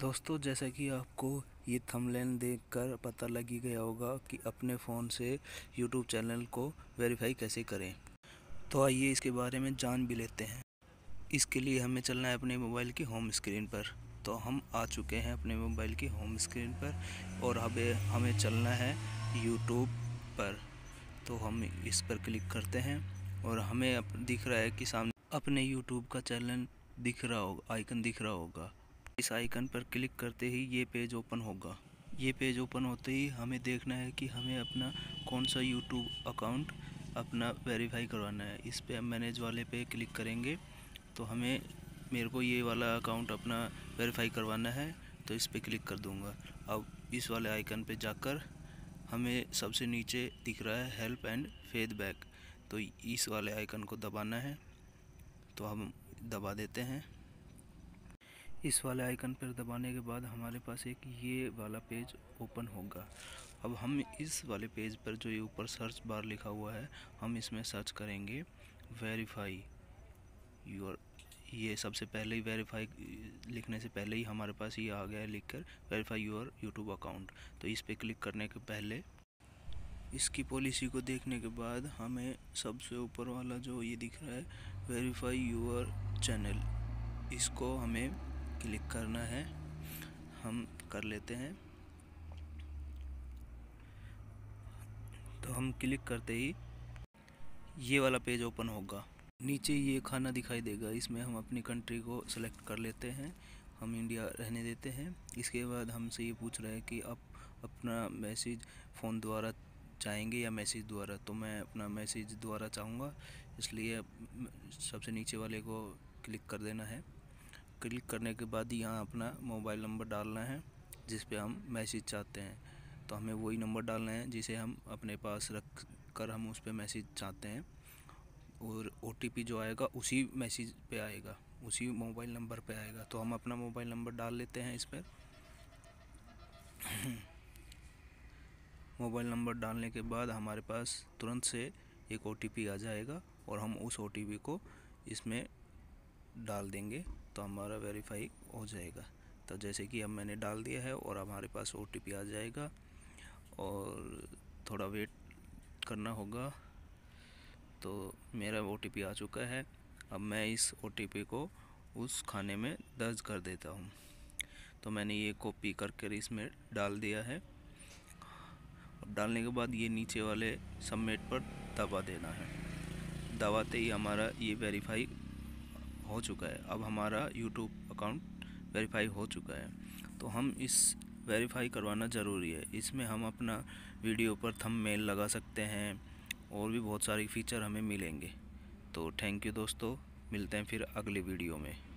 दोस्तों जैसा कि आपको ये थंबनेल देखकर पता लग ही गया होगा कि अपने फ़ोन से यूट्यूब चैनल को वेरीफाई कैसे करें तो आइए इसके बारे में जान भी लेते हैं इसके लिए हमें चलना है अपने मोबाइल की होम स्क्रीन पर तो हम आ चुके हैं अपने मोबाइल की होम स्क्रीन पर और हमें हमें चलना है यूट्यूब पर तो हम इस पर क्लिक करते हैं और हमें दिख रहा है कि सामने अपने यूट्यूब का चैनल दिख रहा होगा आइकन दिख रहा होगा इस आइकन पर क्लिक करते ही ये पेज ओपन होगा ये पेज ओपन होते ही हमें देखना है कि हमें अपना कौन सा यूट्यूब अकाउंट अपना वेरीफाई करवाना है इस पर हम मैनेज वाले पे क्लिक करेंगे तो हमें मेरे को ये वाला अकाउंट अपना वेरीफाई करवाना है तो इस पर क्लिक कर दूँगा अब इस वाले आइकन पे जाकर हमें सबसे नीचे दिख रहा है हेल्प एंड फीडबैक तो इस वाले आइकन को दबाना है तो हम दबा देते हैं इस वाले आइकन पर दबाने के बाद हमारे पास एक ये वाला पेज ओपन होगा अब हम इस वाले पेज पर जो ये ऊपर सर्च बार लिखा हुआ है हम इसमें सर्च करेंगे वेरीफाई योर ये सबसे पहले ही वेरीफाई लिखने से पहले ही हमारे पास ये आ गया है लिखकर वेरीफाई योर यूट्यूब अकाउंट तो इस पर क्लिक करने के पहले इसकी पॉलिसी को देखने के बाद हमें सबसे ऊपर वाला जो ये दिख रहा है वेरीफाई योर चैनल इसको हमें क्लिक करना है हम कर लेते हैं तो हम क्लिक करते ही ये वाला पेज ओपन होगा नीचे ये खाना दिखाई देगा इसमें हम अपनी कंट्री को सेलेक्ट कर लेते हैं हम इंडिया रहने देते हैं इसके बाद हमसे ये पूछ रहे हैं कि आप अपना मैसेज फ़ोन द्वारा चाहेंगे या मैसेज द्वारा तो मैं अपना मैसेज द्वारा चाहूँगा इसलिए सबसे नीचे वाले को क्लिक कर देना है क्लिक करने के बाद ही यहाँ अपना मोबाइल नंबर डालना है जिस पे हम मैसेज चाहते हैं तो हमें वही नंबर डालना है जिसे हम अपने पास रख कर हम उस पर मैसेज चाहते हैं और ओ जो आएगा उसी मैसेज पे आएगा उसी मोबाइल नंबर पे आएगा तो हम अपना मोबाइल नंबर डाल लेते हैं इस पर मोबाइल नंबर डालने के बाद हमारे पास तुरंत से एक ओ आ जाएगा और हम उस ओ को इसमें डाल देंगे तो हमारा वेरीफाई हो जाएगा तो जैसे कि अब मैंने डाल दिया है और हमारे पास ओ आ जाएगा और थोड़ा वेट करना होगा तो मेरा ओ आ चुका है अब मैं इस ओ को उस खाने में दर्ज कर देता हूँ तो मैंने ये कॉपी कर कर इसमें डाल दिया है और डालने के बाद ये नीचे वाले सबमिट पर दबा देना है दबाते ही हमारा ये वेरीफाई हो चुका है अब हमारा यूट्यूब अकाउंट वेरीफाई हो चुका है तो हम इस वेरीफाई करवाना ज़रूरी है इसमें हम अपना वीडियो पर थम मेल लगा सकते हैं और भी बहुत सारे फीचर हमें मिलेंगे तो थैंक यू दोस्तों मिलते हैं फिर अगले वीडियो में